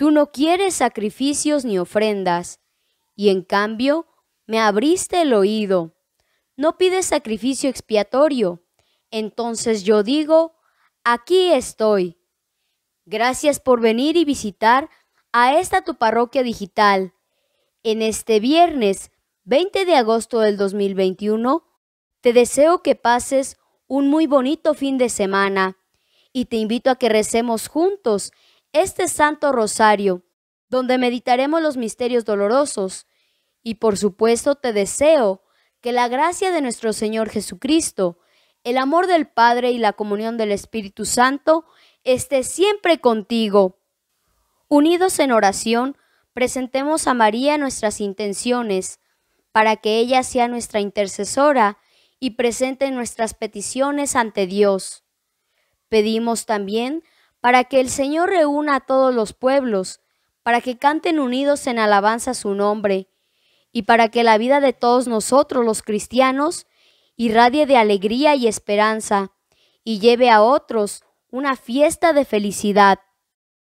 Tú no quieres sacrificios ni ofrendas, y en cambio me abriste el oído. No pides sacrificio expiatorio. Entonces yo digo, aquí estoy. Gracias por venir y visitar a esta tu parroquia digital. En este viernes 20 de agosto del 2021, te deseo que pases un muy bonito fin de semana y te invito a que recemos juntos este Santo Rosario, donde meditaremos los misterios dolorosos. Y por supuesto te deseo que la gracia de nuestro Señor Jesucristo, el amor del Padre y la comunión del Espíritu Santo esté siempre contigo. Unidos en oración, presentemos a María nuestras intenciones, para que ella sea nuestra intercesora y presente nuestras peticiones ante Dios. Pedimos también para que el Señor reúna a todos los pueblos, para que canten unidos en alabanza su nombre, y para que la vida de todos nosotros los cristianos irradie de alegría y esperanza, y lleve a otros una fiesta de felicidad.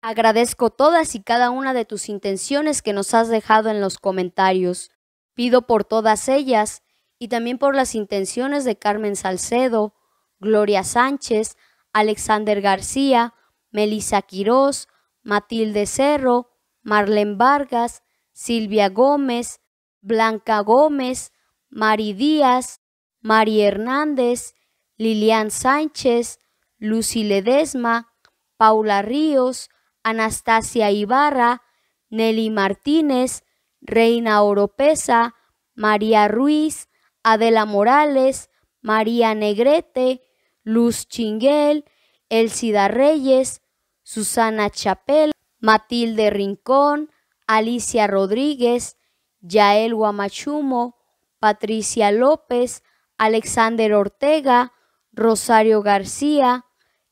Agradezco todas y cada una de tus intenciones que nos has dejado en los comentarios. Pido por todas ellas y también por las intenciones de Carmen Salcedo, Gloria Sánchez, Alexander García, Melissa Quirós, Matilde Cerro, Marlene Vargas, Silvia Gómez, Blanca Gómez, Mari Díaz, Mari Hernández, Lilian Sánchez, Lucy Ledesma, Paula Ríos, Anastasia Ibarra, Nelly Martínez, Reina Oropesa, María Ruiz, Adela Morales, María Negrete, Luz Chinguel, Elcida Reyes, Susana Chapel, Matilde Rincón, Alicia Rodríguez, Yael Guamachumo, Patricia López, Alexander Ortega, Rosario García,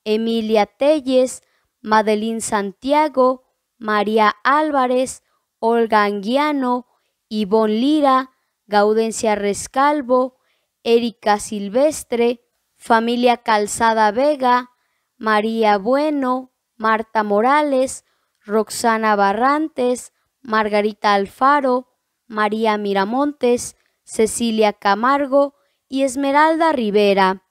Emilia Telles, Madeline Santiago, María Álvarez, Olga Anguiano, Ivonne Lira, Gaudencia Rescalvo, Erika Silvestre, Familia Calzada Vega, María Bueno, Marta Morales, Roxana Barrantes, Margarita Alfaro, María Miramontes, Cecilia Camargo y Esmeralda Rivera.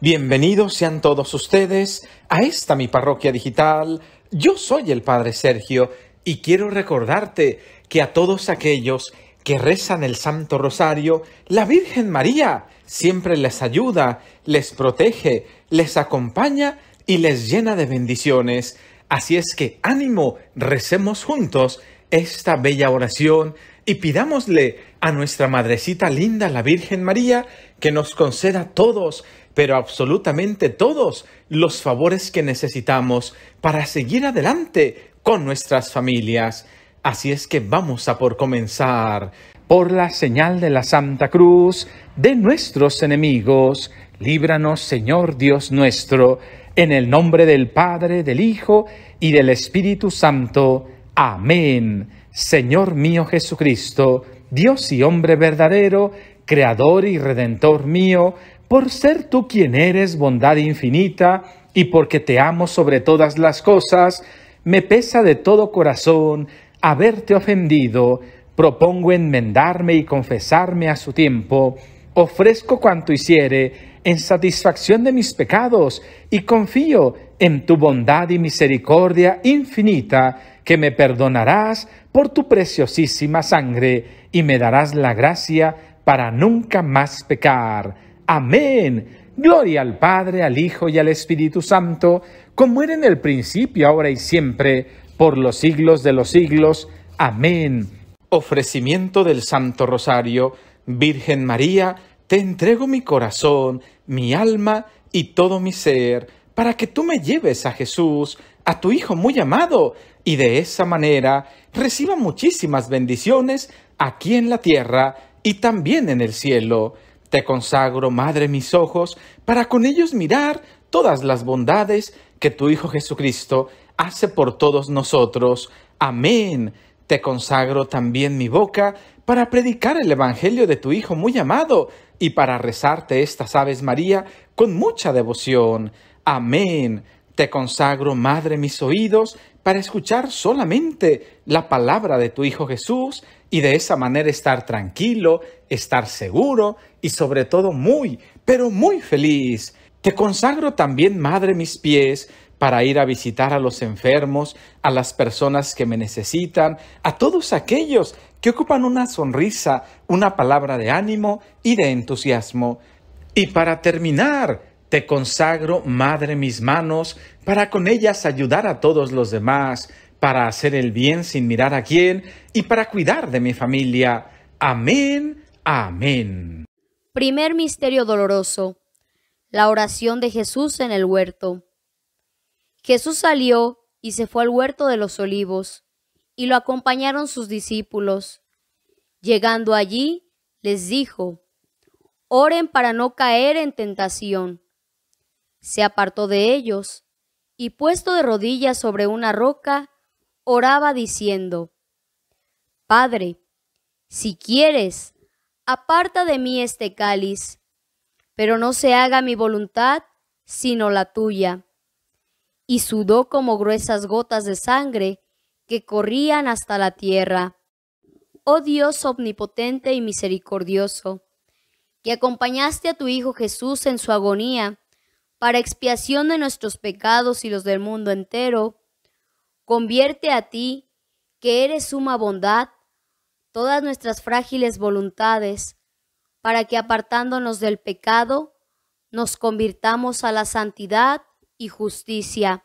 Bienvenidos sean todos ustedes a esta mi parroquia digital. Yo soy el Padre Sergio y quiero recordarte que a todos aquellos que rezan el Santo Rosario, la Virgen María siempre les ayuda, les protege, les acompaña y les llena de bendiciones. Así es que ánimo, recemos juntos esta bella oración y pidámosle a nuestra madrecita linda, la Virgen María, que nos conceda todos, pero absolutamente todos, los favores que necesitamos para seguir adelante con nuestras familias. Así es que vamos a por comenzar. Por la señal de la Santa Cruz, de nuestros enemigos, líbranos, Señor Dios nuestro en el nombre del Padre, del Hijo y del Espíritu Santo. Amén. Señor mío Jesucristo, Dios y hombre verdadero, Creador y Redentor mío, por ser tú quien eres, bondad infinita, y porque te amo sobre todas las cosas, me pesa de todo corazón haberte ofendido, propongo enmendarme y confesarme a su tiempo, ofrezco cuanto hiciere, en satisfacción de mis pecados y confío en tu bondad y misericordia infinita que me perdonarás por tu preciosísima sangre y me darás la gracia para nunca más pecar. Amén. Gloria al Padre, al Hijo y al Espíritu Santo, como era en el principio, ahora y siempre, por los siglos de los siglos. Amén. Ofrecimiento del Santo Rosario, Virgen María, te entrego mi corazón, mi alma y todo mi ser, para que tú me lleves a Jesús, a tu Hijo muy amado, y de esa manera reciba muchísimas bendiciones aquí en la tierra y también en el cielo. Te consagro, Madre, mis ojos, para con ellos mirar todas las bondades que tu Hijo Jesucristo hace por todos nosotros. Amén. Te consagro también mi boca para predicar el Evangelio de tu Hijo muy amado, y para rezarte estas aves María con mucha devoción. Amén. Te consagro, Madre, mis oídos para escuchar solamente la palabra de tu Hijo Jesús y de esa manera estar tranquilo, estar seguro y sobre todo muy, pero muy feliz. Te consagro también, Madre, mis pies para ir a visitar a los enfermos, a las personas que me necesitan, a todos aquellos que ocupan una sonrisa, una palabra de ánimo y de entusiasmo. Y para terminar, te consagro, Madre, mis manos, para con ellas ayudar a todos los demás, para hacer el bien sin mirar a quién y para cuidar de mi familia. Amén, amén. Primer Misterio Doloroso. La oración de Jesús en el huerto. Jesús salió y se fue al huerto de los olivos y lo acompañaron sus discípulos. Llegando allí, les dijo, Oren para no caer en tentación. Se apartó de ellos, y puesto de rodillas sobre una roca, oraba diciendo, Padre, si quieres, aparta de mí este cáliz, pero no se haga mi voluntad, sino la tuya. Y sudó como gruesas gotas de sangre, que corrían hasta la tierra. Oh Dios omnipotente y misericordioso, que acompañaste a tu Hijo Jesús en su agonía para expiación de nuestros pecados y los del mundo entero, convierte a ti, que eres suma bondad, todas nuestras frágiles voluntades, para que apartándonos del pecado, nos convirtamos a la santidad y justicia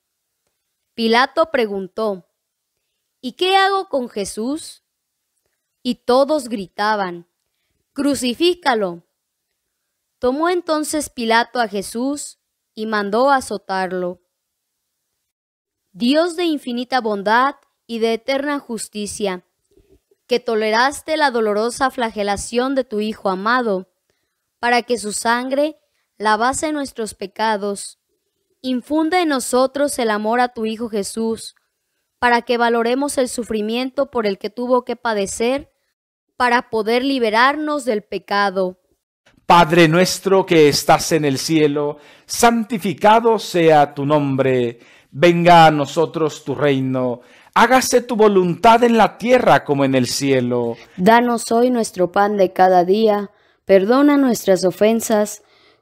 Pilato preguntó, ¿Y qué hago con Jesús? Y todos gritaban, Crucifícalo. Tomó entonces Pilato a Jesús y mandó azotarlo. Dios de infinita bondad y de eterna justicia, que toleraste la dolorosa flagelación de tu Hijo amado, para que su sangre lavase nuestros pecados Infunde en nosotros el amor a tu Hijo Jesús, para que valoremos el sufrimiento por el que tuvo que padecer, para poder liberarnos del pecado. Padre nuestro que estás en el cielo, santificado sea tu nombre, venga a nosotros tu reino, hágase tu voluntad en la tierra como en el cielo. Danos hoy nuestro pan de cada día, perdona nuestras ofensas,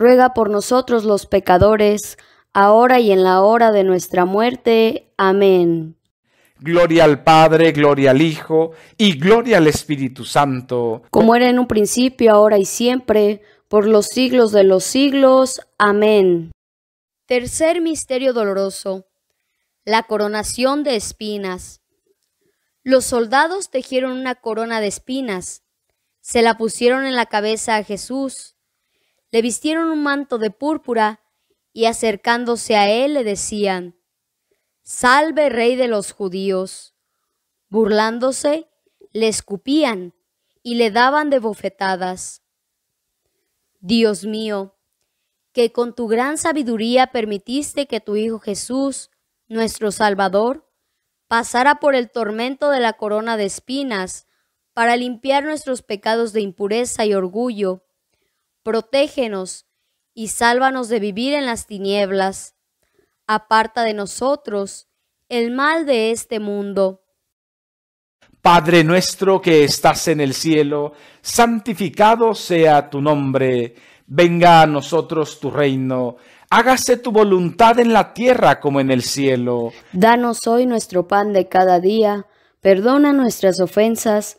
ruega por nosotros los pecadores, ahora y en la hora de nuestra muerte. Amén. Gloria al Padre, gloria al Hijo, y gloria al Espíritu Santo. Como era en un principio, ahora y siempre, por los siglos de los siglos. Amén. Tercer misterio doloroso. La coronación de espinas. Los soldados tejieron una corona de espinas. Se la pusieron en la cabeza a Jesús le vistieron un manto de púrpura y acercándose a él le decían, Salve rey de los judíos. Burlándose, le escupían y le daban de bofetadas. Dios mío, que con tu gran sabiduría permitiste que tu Hijo Jesús, nuestro Salvador, pasara por el tormento de la corona de espinas para limpiar nuestros pecados de impureza y orgullo protégenos y sálvanos de vivir en las tinieblas. Aparta de nosotros el mal de este mundo. Padre nuestro que estás en el cielo, santificado sea tu nombre, venga a nosotros tu reino, hágase tu voluntad en la tierra como en el cielo. Danos hoy nuestro pan de cada día, perdona nuestras ofensas,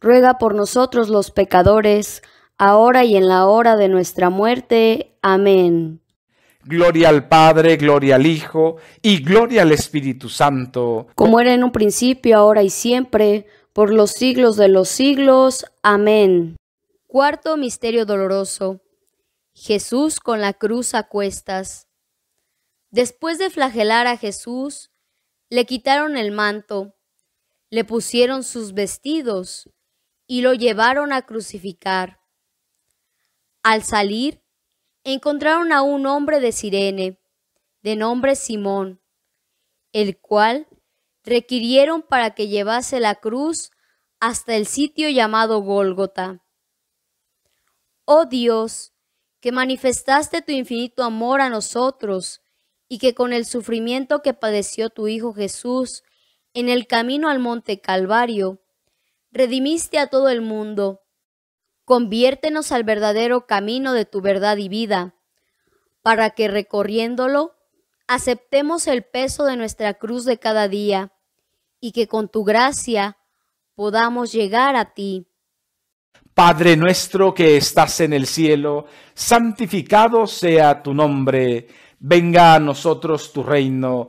ruega por nosotros los pecadores, ahora y en la hora de nuestra muerte. Amén. Gloria al Padre, gloria al Hijo y gloria al Espíritu Santo. Como era en un principio, ahora y siempre, por los siglos de los siglos. Amén. Cuarto Misterio Doloroso. Jesús con la cruz a cuestas. Después de flagelar a Jesús, le quitaron el manto, le pusieron sus vestidos, y lo llevaron a crucificar. Al salir, encontraron a un hombre de Sirene, de nombre Simón, el cual requirieron para que llevase la cruz hasta el sitio llamado Gólgota. Oh Dios, que manifestaste tu infinito amor a nosotros y que con el sufrimiento que padeció tu Hijo Jesús en el camino al monte Calvario, redimiste a todo el mundo. Conviértenos al verdadero camino de tu verdad y vida, para que recorriéndolo aceptemos el peso de nuestra cruz de cada día y que con tu gracia podamos llegar a ti. Padre nuestro que estás en el cielo, santificado sea tu nombre, venga a nosotros tu reino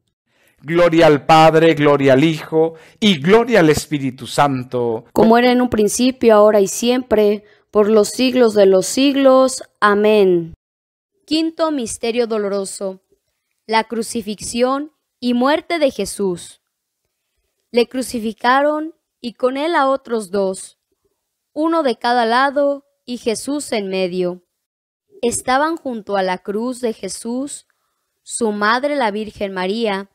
Gloria al Padre, gloria al Hijo y gloria al Espíritu Santo. Como era en un principio, ahora y siempre, por los siglos de los siglos. Amén. Quinto Misterio Doloroso. La crucifixión y muerte de Jesús. Le crucificaron y con él a otros dos, uno de cada lado y Jesús en medio. Estaban junto a la cruz de Jesús su madre la Virgen María,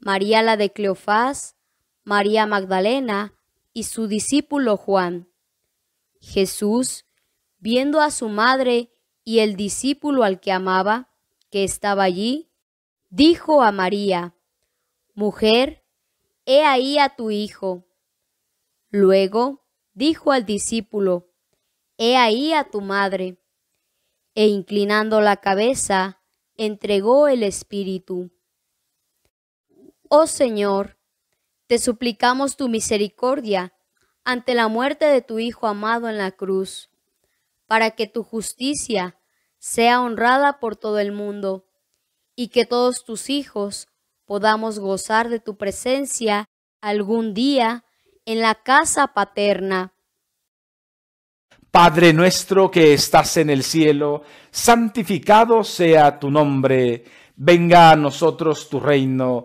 María la de Cleofás, María Magdalena y su discípulo Juan. Jesús, viendo a su madre y el discípulo al que amaba, que estaba allí, dijo a María, Mujer, he ahí a tu hijo. Luego dijo al discípulo, He ahí a tu madre. E inclinando la cabeza, entregó el espíritu. Oh Señor, te suplicamos tu misericordia ante la muerte de tu Hijo amado en la cruz, para que tu justicia sea honrada por todo el mundo y que todos tus hijos podamos gozar de tu presencia algún día en la casa paterna. Padre nuestro que estás en el cielo, santificado sea tu nombre, venga a nosotros tu reino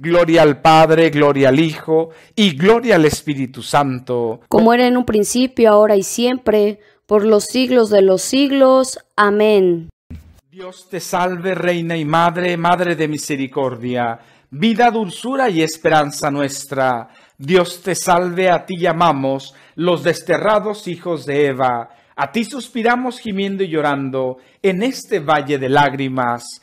Gloria al Padre, gloria al Hijo y gloria al Espíritu Santo. Como era en un principio, ahora y siempre, por los siglos de los siglos. Amén. Dios te salve, Reina y Madre, Madre de Misericordia, vida, dulzura y esperanza nuestra. Dios te salve, a ti llamamos los desterrados hijos de Eva. A ti suspiramos gimiendo y llorando en este valle de lágrimas.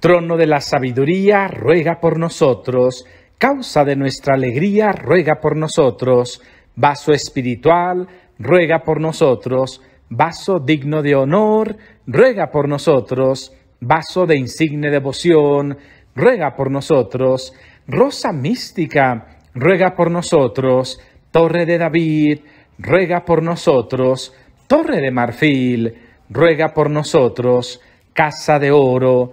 Trono de la sabiduría, ruega por nosotros. Causa de nuestra alegría, ruega por nosotros. Vaso espiritual, ruega por nosotros. Vaso digno de honor, ruega por nosotros. Vaso de insigne devoción, ruega por nosotros. Rosa mística, ruega por nosotros. Torre de David, ruega por nosotros. Torre de marfil, ruega por nosotros. Casa de oro,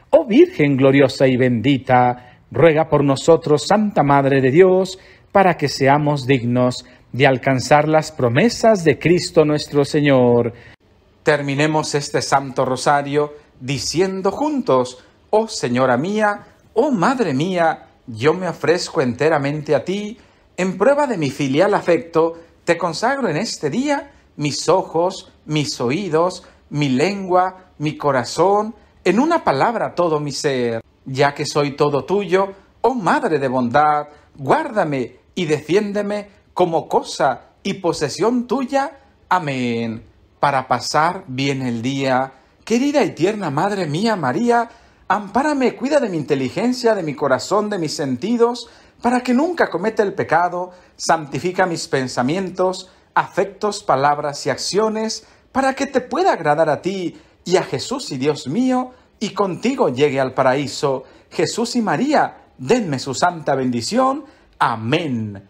Oh Virgen gloriosa y bendita, ruega por nosotros, Santa Madre de Dios, para que seamos dignos de alcanzar las promesas de Cristo nuestro Señor. Terminemos este Santo Rosario diciendo juntos, Oh Señora mía, oh Madre mía, yo me ofrezco enteramente a ti, en prueba de mi filial afecto, te consagro en este día mis ojos, mis oídos, mi lengua, mi corazón, en una palabra todo mi ser, ya que soy todo tuyo, oh Madre de bondad, guárdame y defiéndeme como cosa y posesión tuya. Amén. Para pasar bien el día, querida y tierna Madre mía María, ampárame, cuida de mi inteligencia, de mi corazón, de mis sentidos, para que nunca cometa el pecado, santifica mis pensamientos, afectos, palabras y acciones, para que te pueda agradar a ti y a Jesús y Dios mío, y contigo llegue al paraíso. Jesús y María, denme su santa bendición. Amén.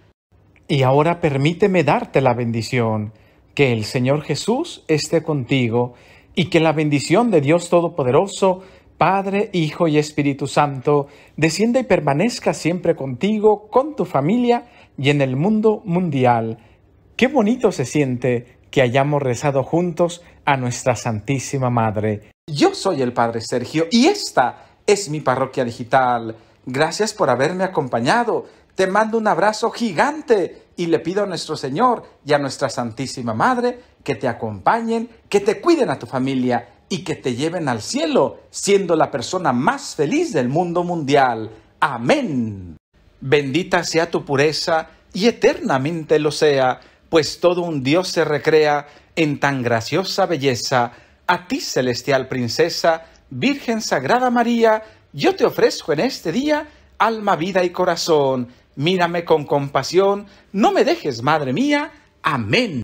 Y ahora permíteme darte la bendición. Que el Señor Jesús esté contigo y que la bendición de Dios Todopoderoso, Padre, Hijo y Espíritu Santo, descienda y permanezca siempre contigo, con tu familia y en el mundo mundial. Qué bonito se siente que hayamos rezado juntos a nuestra Santísima Madre. Yo soy el Padre Sergio y esta es mi parroquia digital. Gracias por haberme acompañado. Te mando un abrazo gigante y le pido a nuestro Señor y a nuestra Santísima Madre que te acompañen, que te cuiden a tu familia y que te lleven al cielo, siendo la persona más feliz del mundo mundial. Amén. Bendita sea tu pureza y eternamente lo sea pues todo un Dios se recrea en tan graciosa belleza. A ti, celestial princesa, Virgen Sagrada María, yo te ofrezco en este día alma, vida y corazón. Mírame con compasión, no me dejes, Madre mía. Amén.